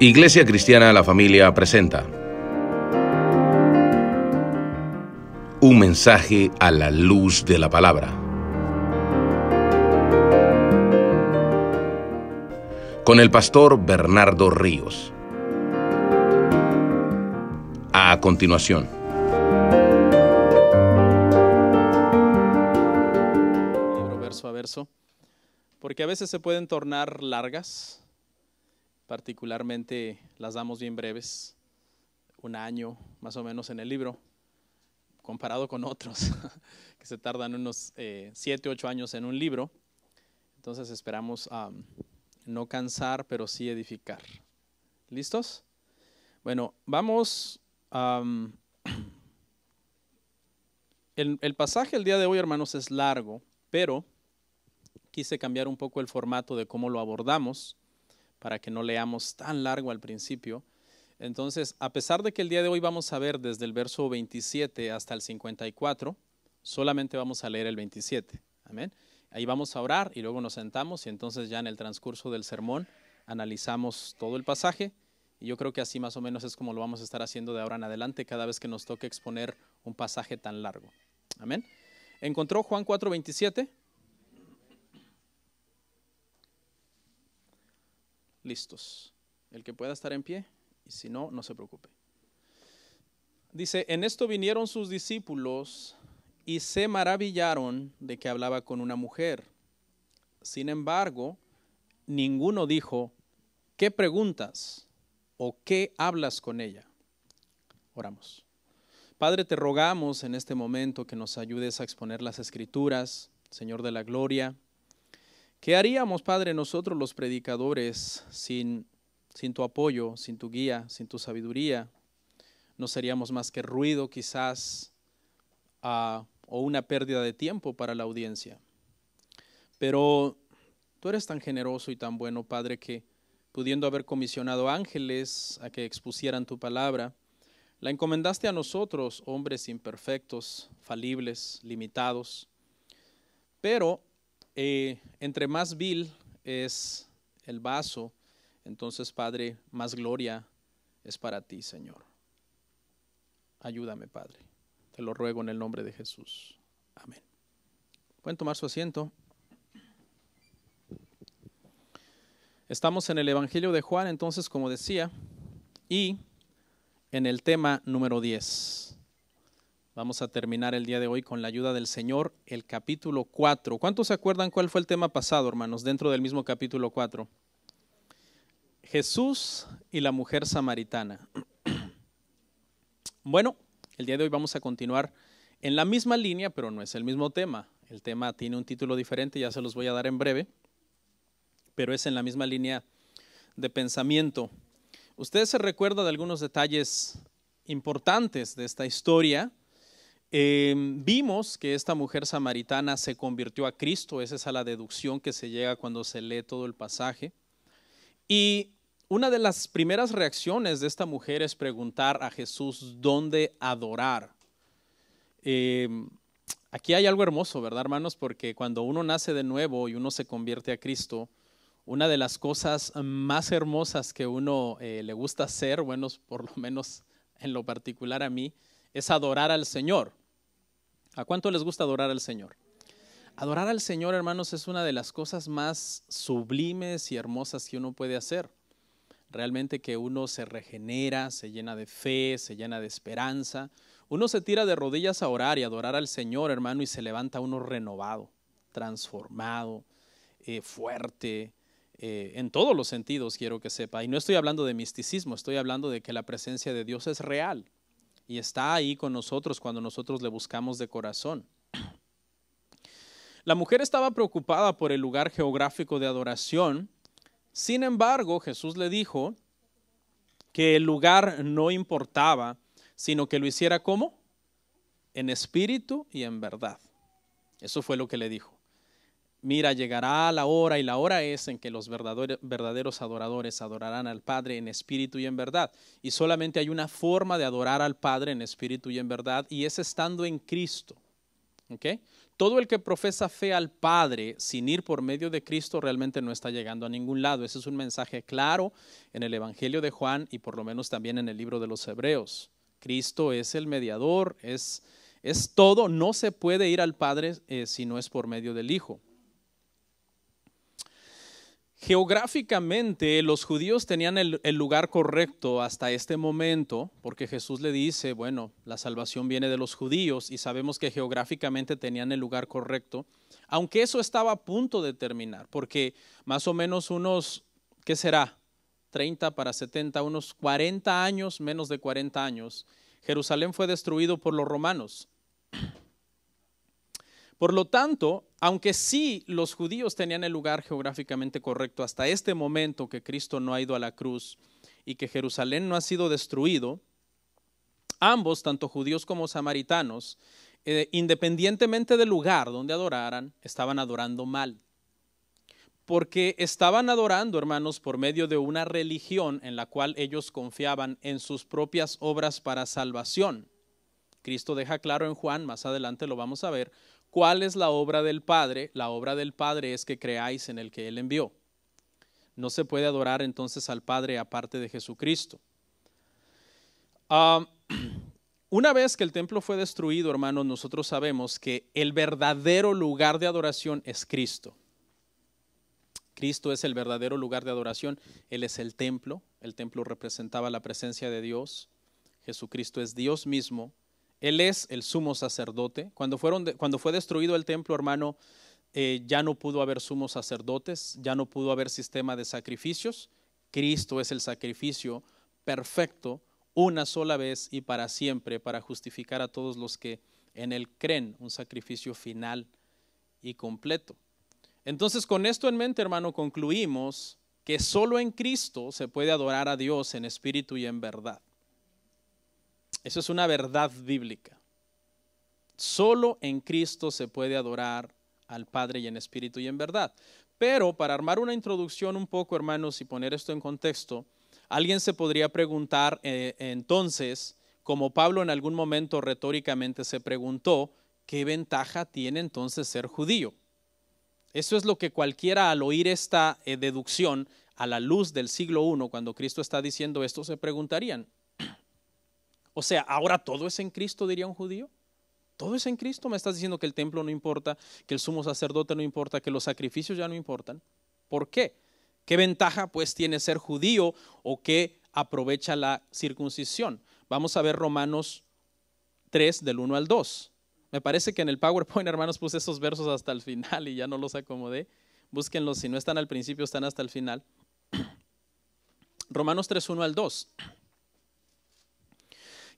Iglesia Cristiana La Familia presenta un mensaje a la luz de la palabra. Con el pastor Bernardo Ríos. A continuación. Libro Verso a verso, porque a veces se pueden tornar largas particularmente las damos bien breves, un año más o menos en el libro, comparado con otros que se tardan unos eh, siete 8 años en un libro. Entonces esperamos a no cansar, pero sí edificar. ¿Listos? Bueno, vamos. el, el pasaje el día de hoy, hermanos, es largo, pero quise cambiar un poco el formato de cómo lo abordamos para que no leamos tan largo al principio. Entonces, a pesar de que el día de hoy vamos a ver desde el verso 27 hasta el 54, solamente vamos a leer el 27. Amén. Ahí vamos a orar y luego nos sentamos y entonces ya en el transcurso del sermón analizamos todo el pasaje y yo creo que así más o menos es como lo vamos a estar haciendo de ahora en adelante cada vez que nos toque exponer un pasaje tan largo. Amén. ¿Encontró Juan 4:27? listos. El que pueda estar en pie, y si no, no se preocupe. Dice, en esto vinieron sus discípulos y se maravillaron de que hablaba con una mujer. Sin embargo, ninguno dijo, ¿qué preguntas o qué hablas con ella? Oramos. Padre, te rogamos en este momento que nos ayudes a exponer las escrituras, Señor de la Gloria ¿Qué haríamos, Padre, nosotros los predicadores sin, sin tu apoyo, sin tu guía, sin tu sabiduría? No seríamos más que ruido quizás ah, o una pérdida de tiempo para la audiencia. Pero tú eres tan generoso y tan bueno, Padre, que pudiendo haber comisionado ángeles a que expusieran tu palabra, la encomendaste a nosotros, hombres imperfectos, falibles, limitados. Pero eh, entre más vil es el vaso, entonces Padre, más gloria es para ti, Señor. Ayúdame, Padre. Te lo ruego en el nombre de Jesús. Amén. Pueden tomar su asiento. Estamos en el Evangelio de Juan, entonces, como decía, y en el tema número 10. Vamos a terminar el día de hoy con la ayuda del Señor el capítulo 4. ¿Cuántos se acuerdan cuál fue el tema pasado, hermanos, dentro del mismo capítulo 4? Jesús y la mujer samaritana. Bueno, el día de hoy vamos a continuar en la misma línea, pero no es el mismo tema. El tema tiene un título diferente, ya se los voy a dar en breve, pero es en la misma línea de pensamiento. Ustedes se recuerdan de algunos detalles importantes de esta historia Em, vimos que esta mujer samaritana se convirtió a Cristo, esa es a la deducción que se llega cuando se lee todo el pasaje. Y una de las primeras reacciones de esta mujer es preguntar a Jesús dónde adorar. Em, aquí hay algo hermoso, ¿verdad, hermanos? Porque cuando uno nace de nuevo y uno se convierte a Cristo, una de las cosas más hermosas que uno eh, le gusta hacer, bueno, por lo menos en lo particular a mí, es adorar al Señor. ¿A cuánto les gusta adorar al Señor? Adorar al Señor, hermanos, es una de las cosas más sublimes y hermosas que uno puede hacer. Realmente que uno se regenera, se llena de fe, se llena de esperanza. Uno se tira de rodillas a orar y adorar al Señor, hermano, y se levanta uno renovado, transformado, eh, fuerte, eh, en todos los sentidos, quiero que sepa. Y no estoy hablando de misticismo, estoy hablando de que la presencia de Dios es real y está ahí con nosotros cuando nosotros le buscamos de corazón. La mujer estaba preocupada por el lugar geográfico de adoración, sin embargo Jesús le dijo que el lugar no importaba, sino que lo hiciera como? En espíritu y en verdad. Eso fue lo que le dijo. Mira, llegará la hora y la hora es en que los verdaderos adoradores adorarán al Padre en espíritu y en verdad. Y solamente hay una forma de adorar al Padre en espíritu y en verdad y es estando en Cristo. Todo el que profesa fe al Padre sin ir por medio de Cristo realmente no está llegando a ningún lado. Ese es un mensaje claro en el Evangelio de Juan y por lo menos también en el libro de los Hebreos. Cristo es el mediador, es, todo. No se puede ir al Padre eh, si no es por medio del Hijo. Geográficamente los judíos tenían el, lugar correcto hasta este momento, porque Jesús le dice, bueno, la salvación viene de los judíos y sabemos que geográficamente tenían el lugar correcto, aunque eso estaba a punto de terminar, porque más o menos unos, ¿qué será? 30 para 70, unos 40 años, menos de 40 años, Jerusalén fue destruido por los romanos por lo tanto, aunque sí los judíos tenían el lugar geográficamente correcto hasta este momento que Cristo no ha ido a la cruz y que Jerusalén no ha sido destruido, ambos, tanto judíos como samaritanos, eh, independientemente del lugar donde adoraran, estaban adorando mal. Porque estaban adorando, hermanos, por medio de una religión en la cual ellos confiaban en sus propias obras para salvación. Cristo deja claro en Juan, más adelante lo vamos a ver, ¿Cuál es la obra del Padre? La obra del Padre es que creáis en el que Él envió. No se puede adorar entonces al Padre aparte de Jesucristo. Ah, una vez que el templo fue destruido, hermanos, nosotros sabemos que el verdadero lugar de adoración es Cristo. Cristo es el verdadero lugar de adoración. Él es el templo. El templo representaba la presencia de Dios. Jesucristo es Dios mismo él es el sumo sacerdote. Cuando, fueron cuando fue destruido el templo, hermano, eh, ya no pudo haber sumos sacerdotes, ya no pudo haber sistema de sacrificios. Cristo es el sacrificio perfecto una sola vez y para siempre para justificar a todos los que en Él creen, un sacrificio final y completo. Entonces, con esto en mente, hermano, concluimos que solo en Cristo se puede adorar a Dios en espíritu y en verdad. Eso es una verdad bíblica. Solo en Cristo se puede adorar al Padre y en espíritu y en verdad. Pero para armar una introducción un poco, hermanos, y poner esto en contexto, alguien se podría preguntar eh, entonces, como Pablo en algún momento retóricamente se preguntó, ¿qué ventaja tiene entonces ser judío? Eso es lo que cualquiera al oír esta eh, deducción a la luz del siglo I, cuando Cristo está diciendo esto, se preguntarían. O sea, ahora todo es en Cristo, diría un judío. Todo es en Cristo. Me estás diciendo que el templo no importa, que el sumo sacerdote no importa, que los sacrificios ya no importan. ¿Por qué? ¿Qué ventaja pues tiene ser judío o qué aprovecha la circuncisión? Vamos a ver Romanos 3 del 1 al 2. Me parece que en el PowerPoint, hermanos, puse esos versos hasta el final y ya no los acomodé. Búsquenlos, si no están al principio, están hasta el final. Romanos 3, 1 al 2.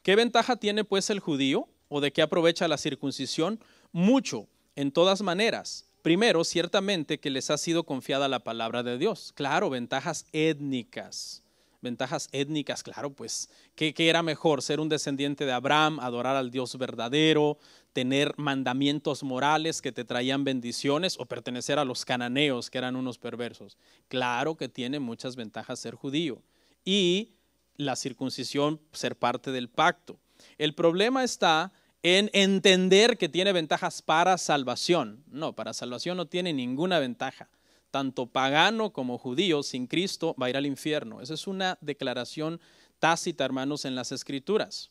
¿Qué ventaja tiene pues el judío o de qué aprovecha la circuncisión? Mucho, en todas maneras. Primero, ciertamente que les ha sido confiada la palabra de Dios. Claro, ventajas étnicas. Ventajas étnicas, claro, pues, ¿qué, era mejor? ¿Ser un descendiente de Abraham, adorar al Dios verdadero, tener mandamientos morales que te traían bendiciones o pertenecer a los cananeos, que eran unos perversos? Claro que tiene muchas ventajas ser judío. Y la circuncisión ser parte del pacto. El problema está en entender que tiene ventajas para salvación. No, para salvación no tiene ninguna ventaja. Tanto pagano como judío sin Cristo va a ir al infierno. Esa es una declaración tácita, hermanos, en las escrituras.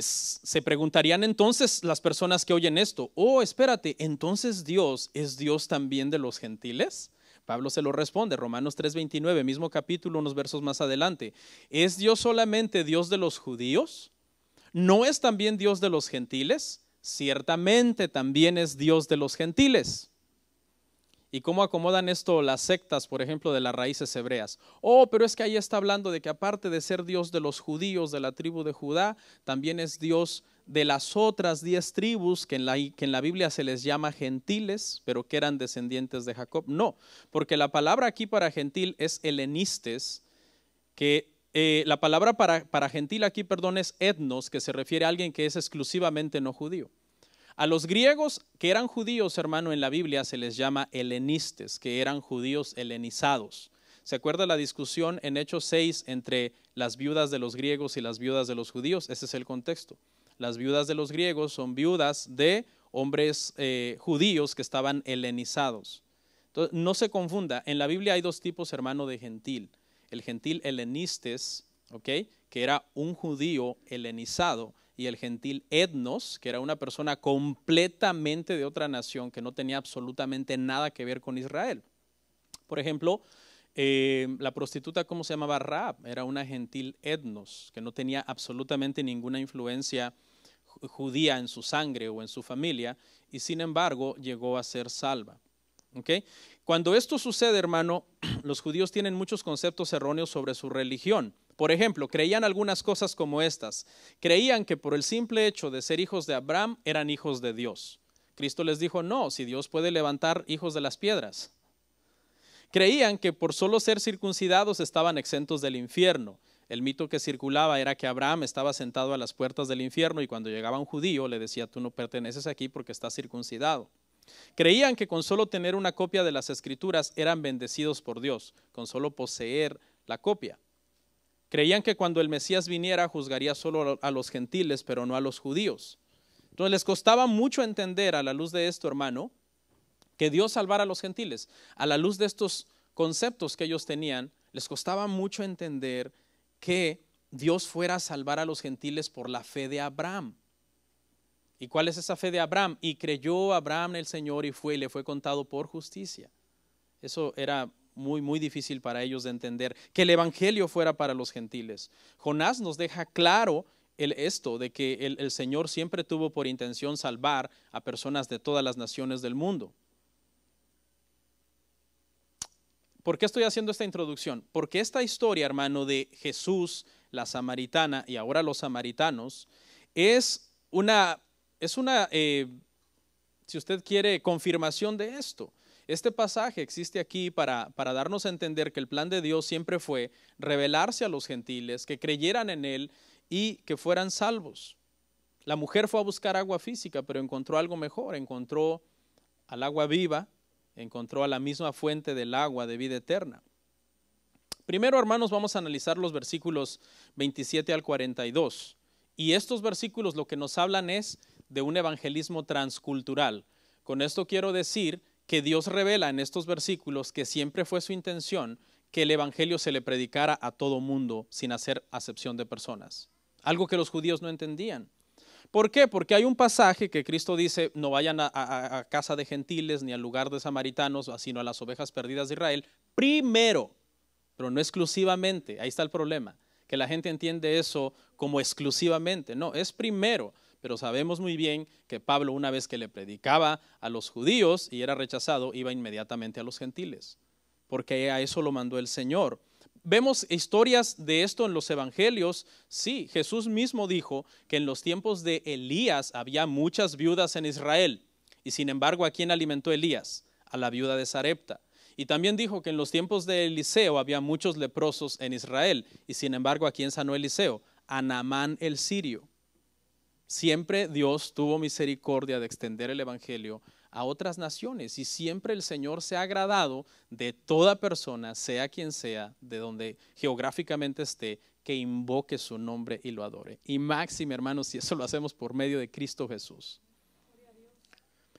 se preguntarían entonces las personas que oyen esto, oh, espérate, entonces Dios es Dios también de los gentiles. Pablo se lo responde, Romanos 3:29, mismo capítulo, unos versos más adelante. ¿Es Dios solamente Dios de los judíos? ¿No es también Dios de los gentiles? Ciertamente también es Dios de los gentiles. ¿Y cómo acomodan esto las sectas, por ejemplo, de las raíces hebreas? Oh, pero es que ahí está hablando de que aparte de ser Dios de los judíos de la tribu de Judá, también es Dios de las otras diez tribus que en, la, que en la Biblia se les llama gentiles, pero que eran descendientes de Jacob. No, porque la palabra aquí para gentil es helenistes, que eh, la palabra para, para gentil aquí, perdón, es etnos, que se refiere a alguien que es exclusivamente no judío. A los griegos que eran judíos, hermano, en la Biblia se les llama helenistes, que eran judíos helenizados. ¿Se acuerda la discusión en Hechos 6 entre las viudas de los griegos y las viudas de los judíos? Ese es el contexto. Las viudas de los griegos son viudas de hombres eh, judíos que estaban helenizados. no se confunda, en la Biblia hay dos tipos, hermano, de gentil. El gentil helenistes, que era un judío helenizado, y el gentil etnos, que era una persona completamente de otra nación que no tenía absolutamente nada que ver con Israel. Por ejemplo, eh, la prostituta, ¿cómo se llamaba? Raab, era una gentil etnos, que no tenía absolutamente ninguna influencia judía en su sangre o en su familia, y sin embargo llegó a ser salva. Cuando esto sucede, hermano, los judíos tienen muchos conceptos erróneos sobre su religión. Por ejemplo, creían algunas cosas como estas. Creían que por el simple hecho de ser hijos de Abraham eran hijos de Dios. Cristo les dijo, no, si Dios puede levantar hijos de las piedras. Creían que por solo ser circuncidados estaban exentos del infierno. El mito que circulaba era que Abraham estaba sentado a las puertas del infierno y cuando llegaba un judío le decía, tú no perteneces aquí porque estás circuncidado. Creían que con solo tener una copia de las escrituras eran bendecidos por Dios, con solo poseer la copia. Creían que cuando el Mesías viniera juzgaría solo a los gentiles, pero no a los judíos. Entonces les costaba mucho entender a la luz de esto, hermano, que Dios salvara a los gentiles. A la luz de estos conceptos que ellos tenían, les costaba mucho entender que Dios fuera a salvar a los gentiles por la fe de Abraham. ¿Y cuál es esa fe de Abraham? Y creyó Abraham en el Señor y fue le fue contado por justicia. Eso era muy, muy difícil para ellos de entender, que el Evangelio fuera para los gentiles. Jonás nos deja claro el, esto, de que el, el Señor siempre tuvo por intención salvar a personas de todas las naciones del mundo. ¿Por qué estoy haciendo esta introducción? Porque esta historia, hermano, de Jesús, la samaritana y ahora los samaritanos, es una es una, eh, si usted quiere, confirmación de esto. Este pasaje existe aquí para, para, darnos a entender que el plan de Dios siempre fue revelarse a los gentiles, que creyeran en Él y que fueran salvos. La mujer fue a buscar agua física, pero encontró algo mejor, encontró al agua viva, encontró a la misma fuente del agua de vida eterna. Primero, hermanos, vamos a analizar los versículos 27 al 42. Y estos versículos lo que nos hablan es de un evangelismo transcultural. Con esto quiero decir que Dios revela en estos versículos que siempre fue su intención que el Evangelio se le predicara a todo mundo sin hacer acepción de personas. Algo que los judíos no entendían. ¿Por qué? Porque hay un pasaje que Cristo dice, no vayan a, casa de gentiles ni al lugar de samaritanos, sino a las ovejas perdidas de Israel, primero, pero no exclusivamente, ahí está el problema, que la gente entiende eso como exclusivamente, no, es primero pero sabemos muy bien que Pablo una vez que le predicaba a los judíos y era rechazado, iba inmediatamente a los gentiles, porque a eso lo mandó el Señor. Vemos historias de esto en los evangelios. Sí, Jesús mismo dijo que en los tiempos de Elías había muchas viudas en Israel. Y sin embargo, ¿a quién alimentó Elías? A la viuda de Sarepta. Y también dijo que en los tiempos de Eliseo había muchos leprosos en Israel. Y sin embargo, ¿a quién sanó Eliseo? A Naamán el sirio. Siempre Dios tuvo misericordia de extender el Evangelio a otras naciones y siempre el Señor se ha agradado de toda persona, sea quien sea, de donde geográficamente esté, que invoque su nombre y lo adore. Y máximo, hermanos, si eso lo hacemos por medio de Cristo Jesús.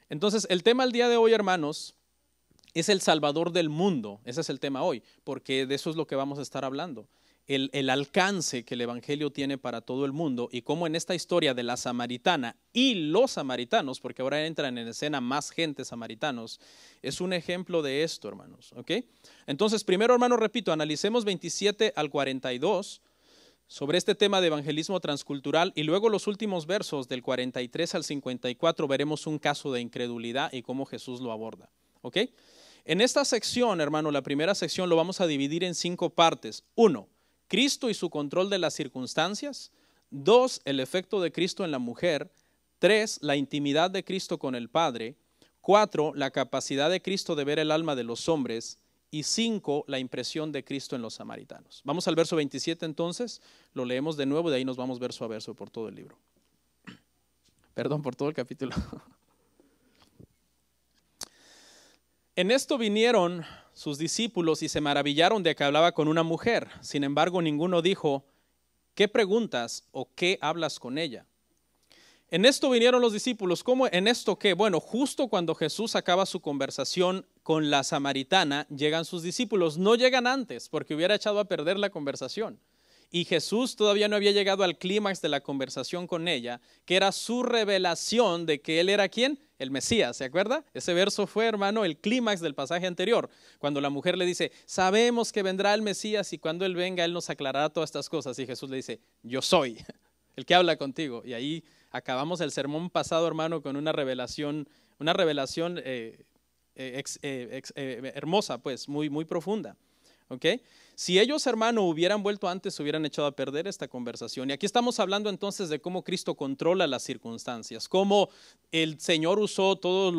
Entonces, el tema del día de hoy, hermanos, es el Salvador del mundo. Ese es el tema hoy, porque de eso es lo que vamos a estar hablando el, alcance que el Evangelio tiene para todo el mundo y cómo en esta historia de la samaritana y los samaritanos, porque ahora entran en escena más gente samaritanos, es un ejemplo de esto, hermanos. ¿ok? Entonces, primero, hermano, repito, analicemos 27 al 42 sobre este tema de evangelismo transcultural y luego los últimos versos del 43 al 54 veremos un caso de incredulidad y cómo Jesús lo aborda. ¿ok? En esta sección, hermano, la primera sección lo vamos a dividir en cinco partes. Uno, Cristo y su control de las circunstancias. Dos, el efecto de Cristo en la mujer. Tres, la intimidad de Cristo con el Padre. Cuatro, la capacidad de Cristo de ver el alma de los hombres. Y cinco, la impresión de Cristo en los samaritanos. Vamos al verso 27 entonces, lo leemos de nuevo, de ahí nos vamos verso a verso por todo el libro. Perdón, por todo el capítulo. En esto vinieron sus discípulos y se maravillaron de que hablaba con una mujer. Sin embargo, ninguno dijo, ¿qué preguntas o qué hablas con ella? En esto vinieron los discípulos. ¿Cómo en esto qué? Bueno, justo cuando Jesús acaba su conversación con la samaritana, llegan sus discípulos. No llegan antes porque hubiera echado a perder la conversación y Jesús todavía no había llegado al clímax de la conversación con ella, que era su revelación de que él era quién? El Mesías, ¿se acuerda? Ese verso fue, hermano, el clímax del pasaje anterior, cuando la mujer le dice, sabemos que vendrá el Mesías y cuando él venga, él nos aclarará todas estas cosas. Y Jesús le dice, yo soy el que habla contigo. Y ahí acabamos el sermón pasado, hermano, con una revelación, una revelación eh, eh, eh, hermosa, pues, muy, muy profunda. Si ellos, hermano, hubieran vuelto antes, se hubieran echado a perder esta conversación. Y aquí estamos hablando entonces de cómo Cristo controla las circunstancias, cómo el Señor usó todas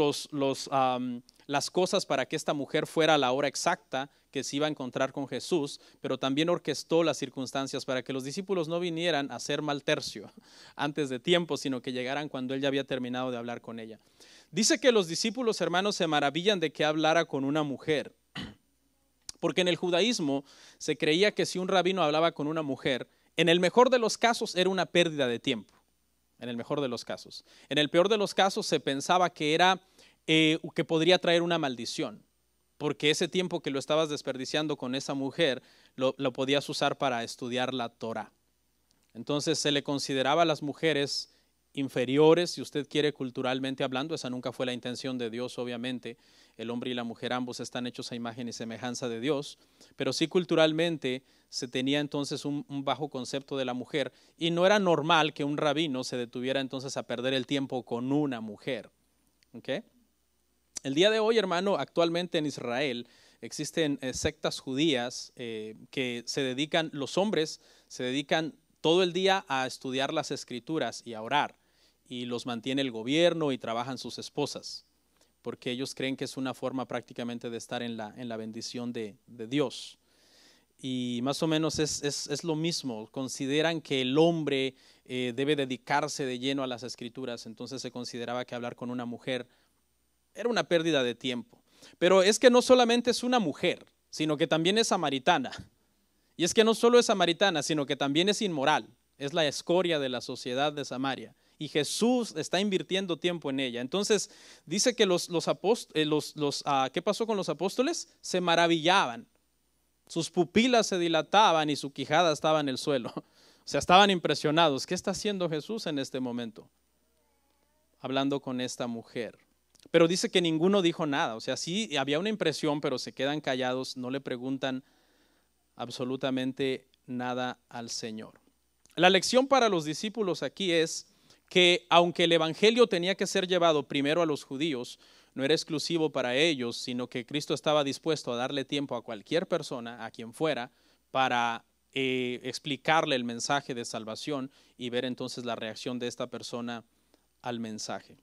las cosas para que esta mujer fuera a la hora exacta que se iba a encontrar con Jesús, pero también orquestó las circunstancias para que los discípulos no vinieran a ser mal tercio antes de tiempo, sino que llegaran cuando él ya había terminado de hablar con ella. Dice que los discípulos hermanos se maravillan de que hablara con una mujer. Porque en el judaísmo se creía que si un rabino hablaba con una mujer, en el mejor de los casos era una pérdida de tiempo, en el mejor de los casos. En el peor de los casos se pensaba que era eh, que podría traer una maldición, porque ese tiempo que lo estabas desperdiciando con esa mujer lo, lo podías usar para estudiar la Torah. Entonces se le consideraba a las mujeres inferiores, si usted quiere culturalmente hablando, esa nunca fue la intención de Dios, obviamente, el hombre y la mujer ambos están hechos a imagen y semejanza de Dios, pero sí culturalmente se tenía entonces un, bajo concepto de la mujer y no era normal que un rabino se detuviera entonces a perder el tiempo con una mujer. El día de hoy, hermano, actualmente en Israel existen eh, sectas judías eh, que se dedican, los hombres se dedican todo el día a estudiar las escrituras y a orar, y los mantiene el gobierno y trabajan sus esposas porque ellos creen que es una forma prácticamente de estar en la, bendición de, Dios. Y más o menos es, lo mismo, consideran que el hombre eh, debe dedicarse de lleno a las escrituras, entonces se consideraba que hablar con una mujer era una pérdida de tiempo. Pero es que no solamente es una mujer, sino que también es samaritana. Y es que no solo es samaritana, sino que también es inmoral, es la escoria de la sociedad de Samaria y Jesús está invirtiendo tiempo en ella. Entonces dice que los, los apóstoles, eh, los, los, ah, ¿qué pasó con los apóstoles? Se maravillaban, sus pupilas se dilataban y su quijada estaba en el suelo. O sea, estaban impresionados. ¿Qué está haciendo Jesús en este momento? Hablando con esta mujer. Pero dice que ninguno dijo nada. O sea, sí había una impresión, pero se quedan callados, no le preguntan absolutamente nada al Señor. La lección para los discípulos aquí es que aunque el Evangelio tenía que ser llevado primero a los judíos, no era exclusivo para ellos, sino que Cristo estaba dispuesto a darle tiempo a cualquier persona, a quien fuera, para eh, explicarle el mensaje de salvación y ver entonces la reacción de esta persona al mensaje.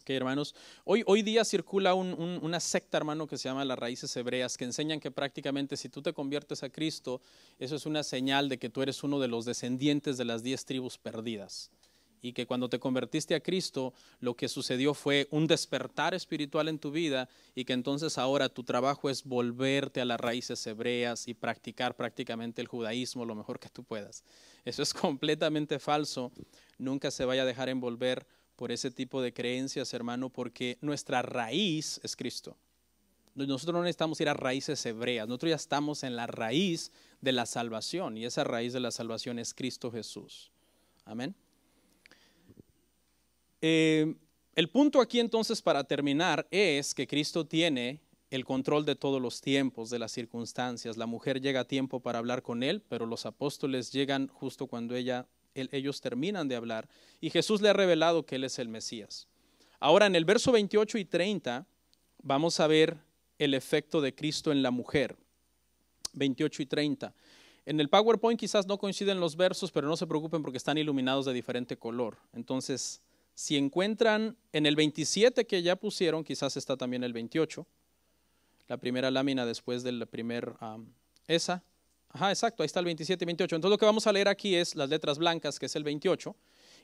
Ok, hermanos, hoy, hoy día circula una secta, hermano, que se llama las raíces hebreas, que enseñan que prácticamente si tú te conviertes a Cristo, eso es una señal de que tú eres uno de los descendientes de las diez tribus perdidas y que cuando te convertiste a Cristo, lo que sucedió fue un despertar espiritual en tu vida y que entonces ahora tu trabajo es volverte a las raíces hebreas y practicar prácticamente el judaísmo lo mejor que tú puedas. Eso es completamente falso. Nunca se vaya a dejar envolver por ese tipo de creencias, hermano, porque nuestra raíz es Cristo. Nosotros no necesitamos ir a raíces hebreas, nosotros ya estamos en la raíz de la salvación y esa raíz de la salvación es Cristo Jesús. Amén. Eh, el punto aquí entonces para terminar es que Cristo tiene el control de todos los tiempos, de las circunstancias. La mujer llega a tiempo para hablar con él, pero los apóstoles llegan justo cuando ella, ellos terminan de hablar y Jesús le ha revelado que él es el Mesías. Ahora en el verso 28 y 30 vamos a ver el efecto de Cristo en la mujer. 28 y 30. En el PowerPoint quizás no coinciden los versos, pero no se preocupen porque están iluminados de diferente color. Entonces, si encuentran en el 27 que ya pusieron, quizás está también el 28, la primera lámina después del primer, primera, esa. Ajá, exacto, ahí está el 27 y 28. Entonces lo que vamos a leer aquí es las letras blancas, que es el 28,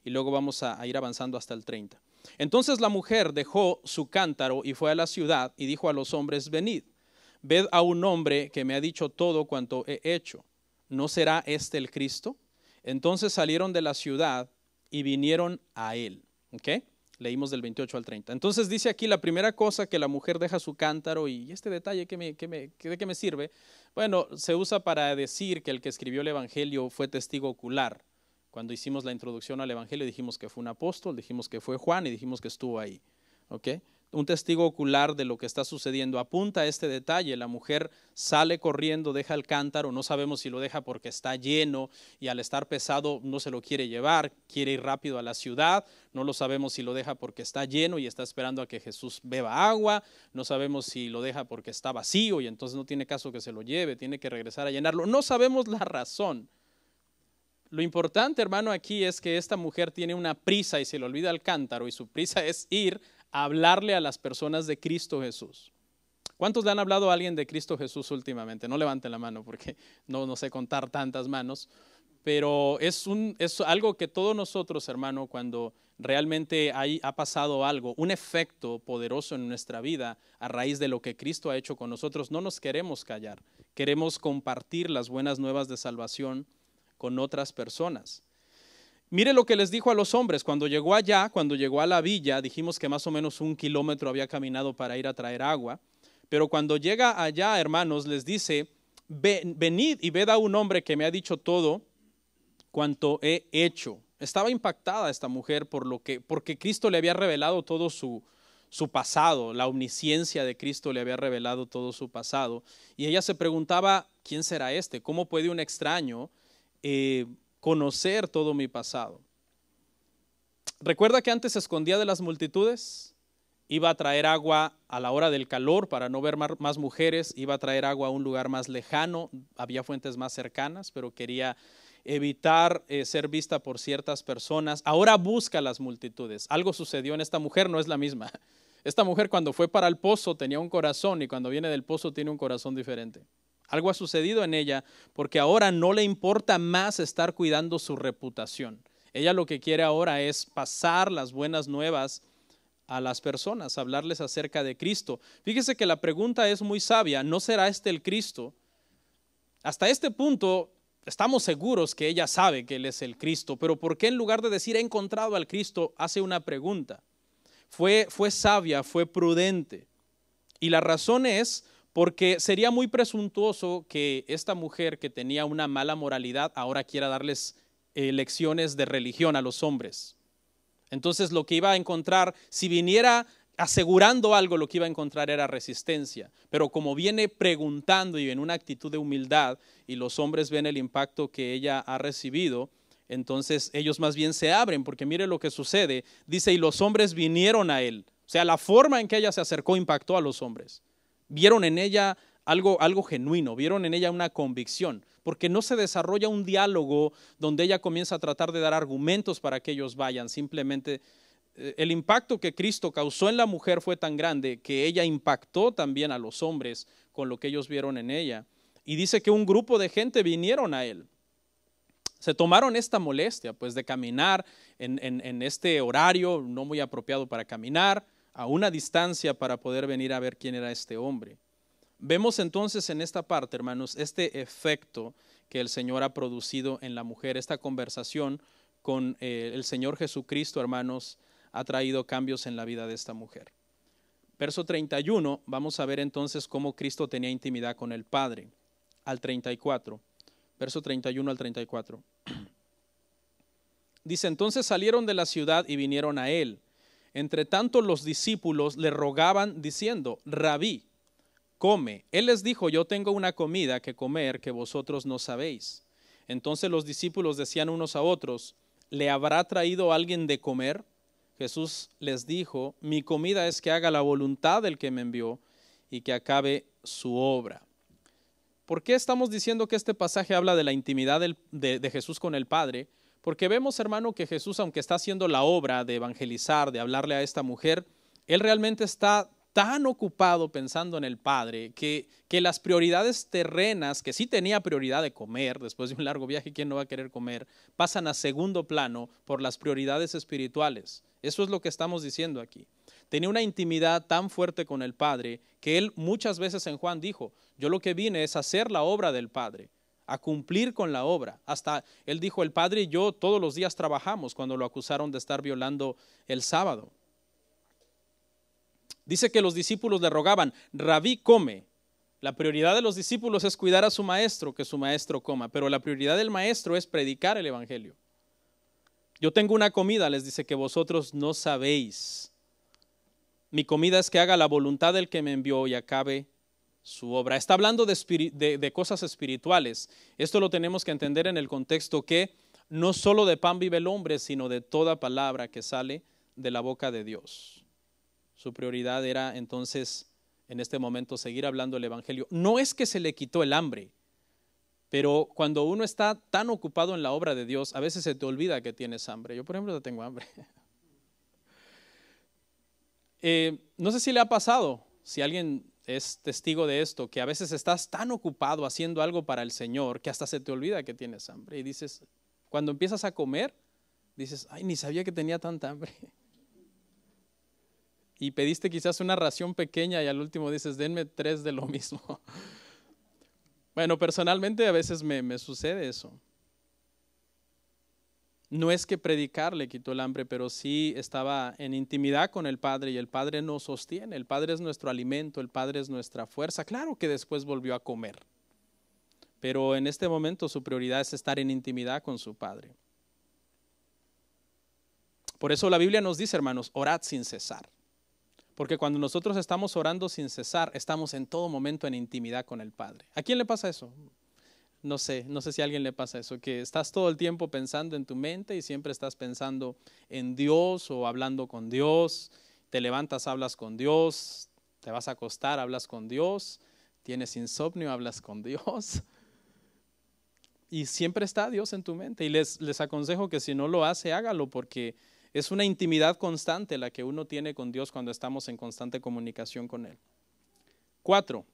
y luego vamos a ir avanzando hasta el 30. Entonces la mujer dejó su cántaro y fue a la ciudad y dijo a los hombres, venid, ved a un hombre que me ha dicho todo cuanto he hecho. ¿No será este el Cristo? Entonces salieron de la ciudad y vinieron a él. ¿Ok? Leímos del 28 al 30. Entonces dice aquí la primera cosa que la mujer deja su cántaro y este detalle que me, que ¿de qué me sirve? Bueno, se usa para decir que el que escribió el Evangelio fue testigo ocular. Cuando hicimos la introducción al Evangelio dijimos que fue un apóstol, dijimos que fue Juan y dijimos que estuvo ahí. ¿Ok? un testigo ocular de lo que está sucediendo. Apunta a este detalle, la mujer sale corriendo, deja el cántaro, no sabemos si lo deja porque está lleno y al estar pesado no se lo quiere llevar, quiere ir rápido a la ciudad, no lo sabemos si lo deja porque está lleno y está esperando a que Jesús beba agua, no sabemos si lo deja porque está vacío y entonces no tiene caso que se lo lleve, tiene que regresar a llenarlo, no sabemos la razón. Lo importante, hermano, aquí es que esta mujer tiene una prisa y se le olvida el cántaro y su prisa es ir hablarle a las personas de Cristo Jesús. ¿Cuántos le han hablado a alguien de Cristo Jesús últimamente? No levanten la mano porque no, no sé contar tantas manos, pero es, un, es algo que todos nosotros, hermano, cuando realmente hay, ha pasado algo, un efecto poderoso en nuestra vida a raíz de lo que Cristo ha hecho con nosotros, no nos queremos callar, queremos compartir las buenas nuevas de salvación con otras personas. Mire lo que les dijo a los hombres. Cuando llegó allá, cuando llegó a la villa, dijimos que más o menos un kilómetro había caminado para ir a traer agua. Pero cuando llega allá, hermanos, les dice, venid y ved a un hombre que me ha dicho todo cuanto he hecho. Estaba impactada esta mujer por lo que, porque Cristo le había revelado todo su, su pasado, la omnisciencia de Cristo le había revelado todo su pasado. Y ella se preguntaba, ¿quién será este? ¿Cómo puede un extraño eh, conocer todo mi pasado. Recuerda que antes se escondía de las multitudes, iba a traer agua a la hora del calor para no ver más mujeres, iba a traer agua a un lugar más lejano, había fuentes más cercanas, pero quería evitar eh, ser vista por ciertas personas. Ahora busca las multitudes. Algo sucedió en esta mujer, no es la misma. Esta mujer cuando fue para el pozo tenía un corazón y cuando viene del pozo tiene un corazón diferente. Algo ha sucedido en ella porque ahora no le importa más estar cuidando su reputación. Ella lo que quiere ahora es pasar las buenas nuevas a las personas, hablarles acerca de Cristo. Fíjese que la pregunta es muy sabia, ¿no será este el Cristo? Hasta este punto estamos seguros que ella sabe que Él es el Cristo, pero ¿por qué en lugar de decir he encontrado al Cristo hace una pregunta? Fue, fue sabia, fue prudente. Y la razón es porque sería muy presuntuoso que esta mujer que tenía una mala moralidad ahora quiera darles eh, lecciones de religión a los hombres. Entonces lo que iba a encontrar, si viniera asegurando algo, lo que iba a encontrar era resistencia. Pero como viene preguntando y en una actitud de humildad, y los hombres ven el impacto que ella ha recibido, entonces ellos más bien se abren, porque mire lo que sucede. Dice, y los hombres vinieron a él. O sea, la forma en que ella se acercó impactó a los hombres vieron en ella algo, algo genuino, vieron en ella una convicción, porque no se desarrolla un diálogo donde ella comienza a tratar de dar argumentos para que ellos vayan, simplemente eh, el impacto que Cristo causó en la mujer fue tan grande que ella impactó también a los hombres con lo que ellos vieron en ella. Y dice que un grupo de gente vinieron a él. Se tomaron esta molestia, pues, de caminar en este horario no muy apropiado para caminar, a una distancia para poder venir a ver quién era este hombre. Vemos entonces en esta parte, hermanos, este efecto que el Señor ha producido en la mujer, esta conversación con eh, el Señor Jesucristo, hermanos, ha traído cambios en la vida de esta mujer. Verso 31, vamos a ver entonces cómo Cristo tenía intimidad con el Padre. Al 34, verso 31 al 34. Dice, entonces salieron de la ciudad y vinieron a él. Entre tanto los discípulos le rogaban diciendo, rabí, come. Él les dijo, yo tengo una comida que comer que vosotros no sabéis. Entonces los discípulos decían unos a otros, ¿le habrá traído alguien de comer? Jesús les dijo, mi comida es que haga la voluntad del que me envió y que acabe su obra. ¿Por qué estamos diciendo que este pasaje habla de la intimidad de Jesús con el Padre? Porque vemos, hermano, que Jesús, aunque está haciendo la obra de evangelizar, de hablarle a esta mujer, él realmente está tan ocupado pensando en el Padre que, las prioridades terrenas, que sí tenía prioridad de comer, después de un largo viaje, ¿quién no va a querer comer? Pasan a segundo plano por las prioridades espirituales. Eso es lo que estamos diciendo aquí. Tenía una intimidad tan fuerte con el Padre que él muchas veces en Juan dijo, yo lo que vine es hacer la obra del Padre a cumplir con la obra. Hasta él dijo, el Padre y yo todos los días trabajamos cuando lo acusaron de estar violando el sábado. Dice que los discípulos le rogaban, rabí come. La prioridad de los discípulos es cuidar a su maestro, que su maestro coma, pero la prioridad del maestro es predicar el Evangelio. Yo tengo una comida, les dice, que vosotros no sabéis. Mi comida es que haga la voluntad del que me envió y acabe su obra. Está hablando de, cosas espirituales. Esto lo tenemos que entender en el contexto que no solo de pan vive el hombre, sino de toda palabra que sale de la boca de Dios. Su prioridad era entonces en este momento seguir hablando el Evangelio. No es que se le quitó el hambre, pero cuando uno está tan ocupado en la obra de Dios, a veces se te olvida que tienes hambre. Yo, por ejemplo, tengo hambre. Eh, no sé si le ha pasado, si alguien es testigo de esto, que a veces estás tan ocupado haciendo algo para el Señor que hasta se te olvida que tienes hambre. Y dices, cuando empiezas a comer, dices, ay, ni sabía que tenía tanta hambre. Y pediste quizás una ración pequeña y al último dices, denme tres de lo mismo. Bueno, personalmente a veces me, me sucede eso no es que predicar le quitó el hambre, pero sí estaba en intimidad con el Padre y el Padre nos sostiene, el Padre es nuestro alimento, el Padre es nuestra fuerza. Claro que después volvió a comer, pero en este momento su prioridad es estar en intimidad con su Padre. Por eso la Biblia nos dice, hermanos, orad sin cesar. Porque cuando nosotros estamos orando sin cesar, estamos en todo momento en intimidad con el Padre. ¿A quién le pasa eso? No sé, no sé si a alguien le pasa eso, que estás todo el tiempo pensando en tu mente y siempre estás pensando en Dios o hablando con Dios, te levantas, hablas con Dios, te vas a acostar, hablas con Dios, tienes insomnio, hablas con Dios. Y siempre está Dios en tu mente. Y les, les aconsejo que si no lo hace, hágalo porque es una intimidad constante la que uno tiene con Dios cuando estamos en constante comunicación con Él. Cuatro,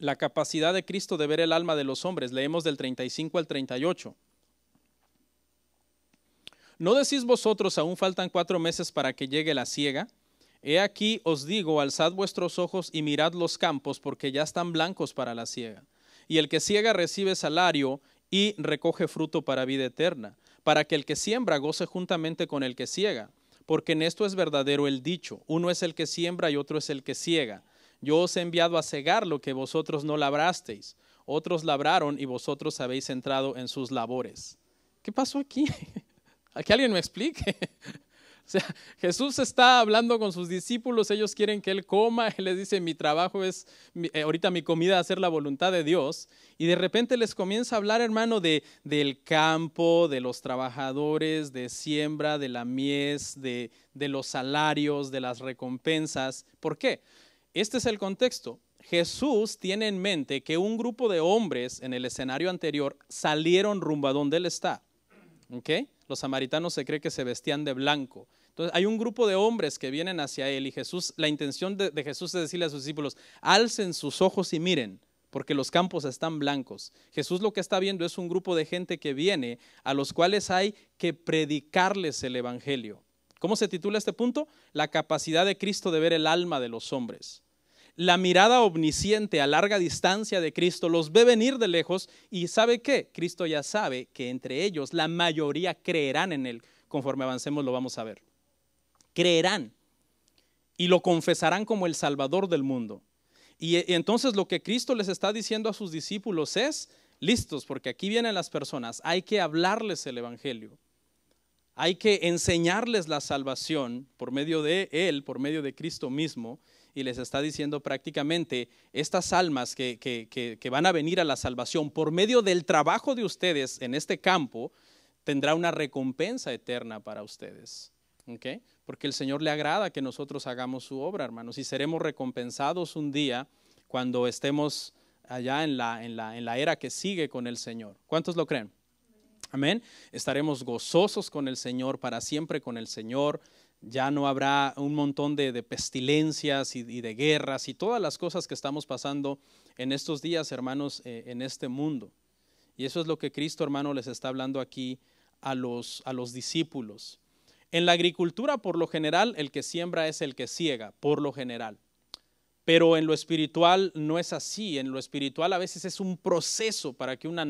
la capacidad de Cristo de ver el alma de los hombres. Leemos del 35 al 38. ¿No decís vosotros aún faltan cuatro meses para que llegue la siega? He aquí os digo, alzad vuestros ojos y mirad los campos, porque ya están blancos para la siega. Y el que ciega recibe salario y recoge fruto para vida eterna, para que el que siembra goce juntamente con el que ciega. Porque en esto es verdadero el dicho, uno es el que siembra y otro es el que ciega. Yo os he enviado a cegar lo que vosotros no labrasteis. Otros labraron y vosotros habéis entrado en sus labores. ¿Qué pasó aquí? que alguien me explique. O sea, Jesús está hablando con sus discípulos, ellos quieren que Él coma, Él les dice, mi trabajo es, eh, ahorita mi comida, hacer la voluntad de Dios. Y de repente les comienza a hablar, hermano, de, del campo, de los trabajadores, de siembra, de la mies, de, de los salarios, de las recompensas. ¿Por qué? Este es el contexto. Jesús tiene en mente que un grupo de hombres en el escenario anterior salieron rumbo a donde él está. Los samaritanos se cree que se vestían de blanco. Entonces hay un grupo de hombres que vienen hacia él y Jesús, la intención de Jesús es decirle a sus discípulos, alcen sus ojos y miren, porque los campos están blancos. Jesús lo que está viendo es un grupo de gente que viene, a los cuales hay que predicarles el Evangelio. ¿Cómo se titula este punto? La capacidad de Cristo de ver el alma de los hombres. La mirada omnisciente a larga distancia de Cristo los ve venir de lejos y sabe qué? Cristo ya sabe que entre ellos la mayoría creerán en Él. Conforme avancemos lo vamos a ver. Creerán y lo confesarán como el Salvador del mundo. Y entonces lo que Cristo les está diciendo a sus discípulos es, listos, porque aquí vienen las personas, hay que hablarles el Evangelio. Hay que enseñarles la salvación por medio de Él, por medio de Cristo mismo, y les está diciendo prácticamente, estas almas que, van a venir a la salvación por medio del trabajo de ustedes en este campo, tendrá una recompensa eterna para ustedes. Porque el Señor le agrada que nosotros hagamos su obra, hermanos, y seremos recompensados un día cuando estemos allá en la, en la era que sigue con el Señor. ¿Cuántos lo creen? Amén. Estaremos gozosos con el Señor, para siempre con el Señor. Ya no habrá un montón de, pestilencias y, de guerras y todas las cosas que estamos pasando en estos días, hermanos, eh, en este mundo. Y eso es lo que Cristo, hermano, les está hablando aquí a los, a los discípulos. En la agricultura, por lo general, el que siembra es el que ciega, por lo general. Pero en lo espiritual no es así. En lo espiritual a veces es un proceso para que una,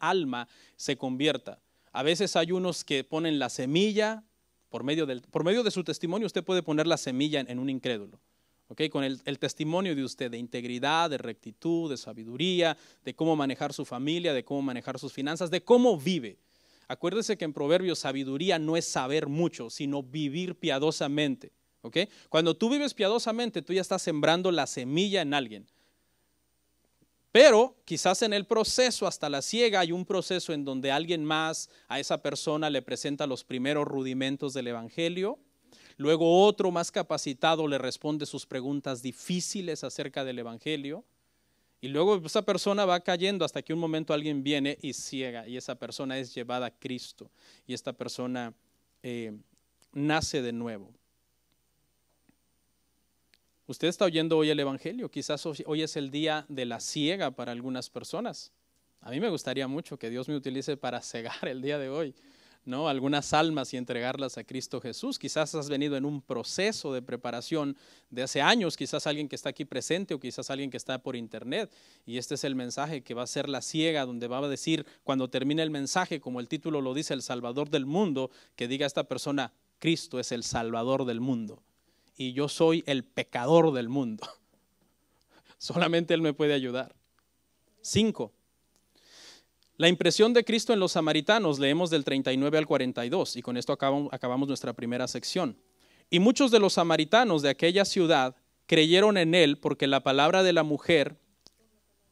alma se convierta. A veces hay unos que ponen la semilla, por medio, de su testimonio usted puede poner la semilla en, un incrédulo. con el, el, testimonio de usted, de integridad, de rectitud, de sabiduría, de cómo manejar su familia, de cómo manejar sus finanzas, de cómo vive. Acuérdese que en Proverbios sabiduría no es saber mucho, sino vivir piadosamente. Cuando tú vives piadosamente, tú ya estás sembrando la semilla en alguien. Pero quizás en el proceso hasta la ciega hay un proceso en donde alguien más a esa persona le presenta los primeros rudimentos del Evangelio, luego otro más capacitado le responde sus preguntas difíciles acerca del Evangelio, y luego esa persona va cayendo hasta que un momento alguien viene y ciega, y esa persona es llevada a Cristo, y esta persona eh, nace de nuevo. Usted está oyendo hoy el Evangelio, quizás hoy es el día de la ciega para algunas personas. A mí me gustaría mucho que Dios me utilice para cegar el día de hoy, ¿no? Algunas almas y entregarlas a Cristo Jesús. Quizás has venido en un proceso de preparación de hace años, quizás alguien que está aquí presente o quizás alguien que está por internet. Y este es el mensaje que va a ser la ciega, donde va a decir, cuando termine el mensaje, como el título lo dice, el Salvador del mundo, que diga esta persona, Cristo es el Salvador del mundo y yo soy el pecador del mundo. Solamente Él me puede ayudar. Cinco, la impresión de Cristo en los samaritanos, leemos del 39 al 42, y con esto acabamos, nuestra primera sección. Y muchos de los samaritanos de aquella ciudad creyeron en Él porque la palabra de la mujer,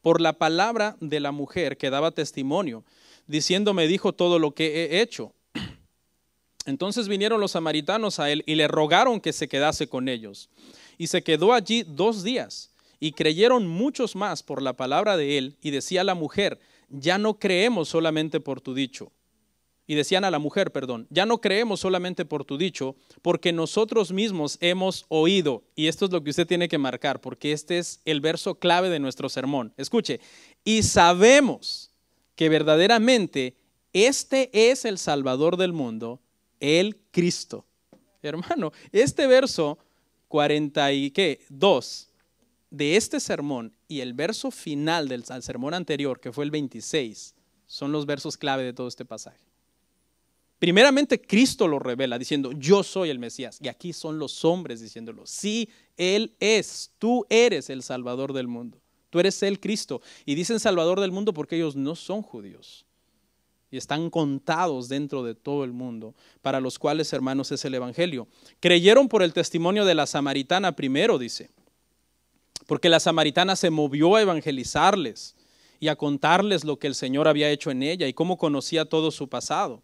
por la palabra de la mujer que daba testimonio, diciendo me dijo todo lo que he hecho. Entonces vinieron los samaritanos a él y le rogaron que se quedase con ellos. Y se quedó allí dos días. Y creyeron muchos más por la palabra de él. Y decía la mujer, ya no creemos solamente por tu dicho. Y decían a la mujer, perdón, ya no creemos solamente por tu dicho, porque nosotros mismos hemos oído. Y esto es lo que usted tiene que marcar, porque este es el verso clave de nuestro sermón. Escuche, y sabemos que verdaderamente este es el Salvador del mundo el Cristo. Hermano, este verso 42 de este sermón y el verso final del sermón anterior, que fue el 26, son los versos clave de todo este pasaje. Primeramente, Cristo lo revela diciendo, yo soy el Mesías. Y aquí son los hombres diciéndolo, sí, Él es, tú eres el Salvador del mundo, tú eres el Cristo. Y dicen Salvador del mundo porque ellos no son judíos y están contados dentro de todo el mundo, para los cuales, hermanos, es el Evangelio. Creyeron por el testimonio de la samaritana primero, dice, porque la samaritana se movió a evangelizarles y a contarles lo que el Señor había hecho en ella y cómo conocía todo su pasado.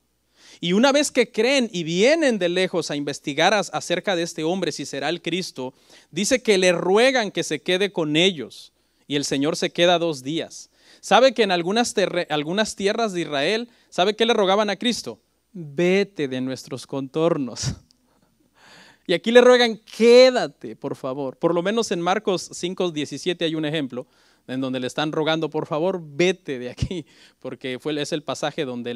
Y una vez que creen y vienen de lejos a investigar acerca de este hombre, si será el Cristo, dice que le ruegan que se quede con ellos. Y el Señor se queda dos días. ¿Sabe que en algunas, tierras de Israel, ¿sabe que le rogaban a Cristo? Vete de nuestros contornos. Y aquí le ruegan, quédate, por favor. Por lo menos en Marcos 5, 17 hay un ejemplo en donde le están rogando, por favor, vete de aquí, porque fue, es el pasaje donde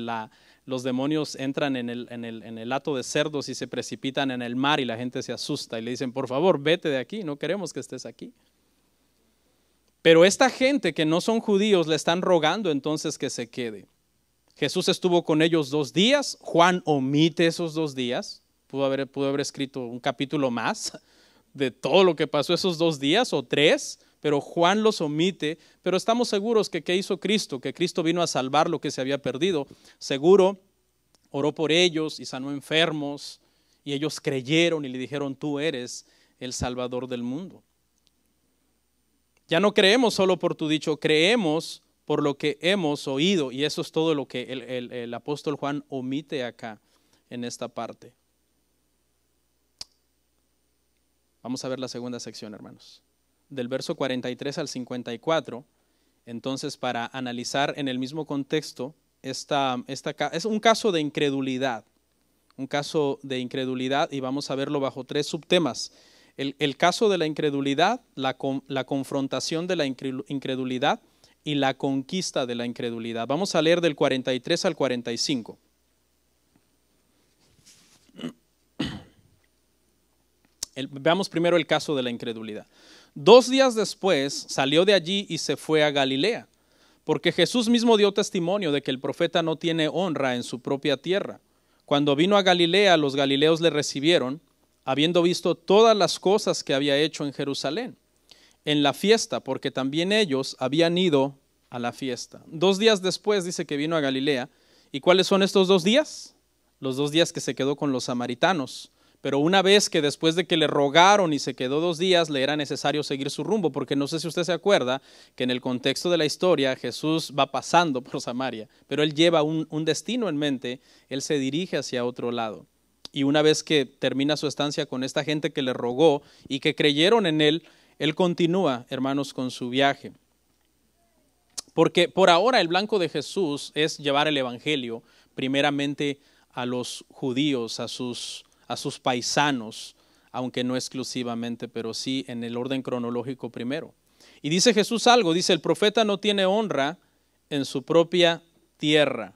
los demonios entran en el, en, en el hato de cerdos y se precipitan en el mar y la gente se asusta y le dicen, por favor, vete de aquí, no queremos que estés aquí. Pero esta gente que no son judíos le están rogando entonces que se quede. Jesús estuvo con ellos dos días, Juan omite esos dos días, pudo haber, pudo haber escrito un capítulo más de todo lo que pasó esos dos días o tres, pero Juan los omite, pero estamos seguros que qué hizo Cristo, que Cristo vino a salvar lo que se había perdido. Seguro oró por ellos y sanó enfermos y ellos creyeron y le dijeron, tú eres el Salvador del mundo. Ya no creemos solo por tu dicho, creemos por lo que hemos oído. Y eso es todo lo que el, el, apóstol Juan omite acá, en esta parte. Vamos a ver la segunda sección, hermanos. Del verso 43 al 54, entonces para analizar en el mismo contexto, esta, esta, es un caso de incredulidad, un caso de incredulidad y vamos a verlo bajo tres subtemas. El, caso de la incredulidad, la, la confrontación de la incredulidad y la conquista de la incredulidad. Vamos a leer del 43 al 45. veamos primero el caso de la incredulidad. Dos días después salió de allí y se fue a Galilea, porque Jesús mismo dio testimonio de que el profeta no tiene honra en su propia tierra. Cuando vino a Galilea, los galileos le recibieron habiendo visto todas las cosas que había hecho en Jerusalén, en la fiesta, porque también ellos habían ido a la fiesta. Dos días después dice que vino a Galilea. ¿Y cuáles son estos dos días? Los dos días que se quedó con los samaritanos. Pero una vez que después de que le rogaron y se quedó dos días, le era necesario seguir su rumbo, porque no sé si usted se acuerda que en el contexto de la historia Jesús va pasando por Samaria, pero él lleva un, destino en mente, él se dirige hacia otro lado. Y una vez que termina su estancia con esta gente que le rogó y que creyeron en él, él continúa, hermanos, con su viaje. Porque por ahora el blanco de Jesús es llevar el Evangelio primeramente a los judíos, a sus, a sus paisanos, aunque no exclusivamente, pero sí en el orden cronológico primero. Y dice Jesús algo, dice, el profeta no tiene honra en su propia tierra.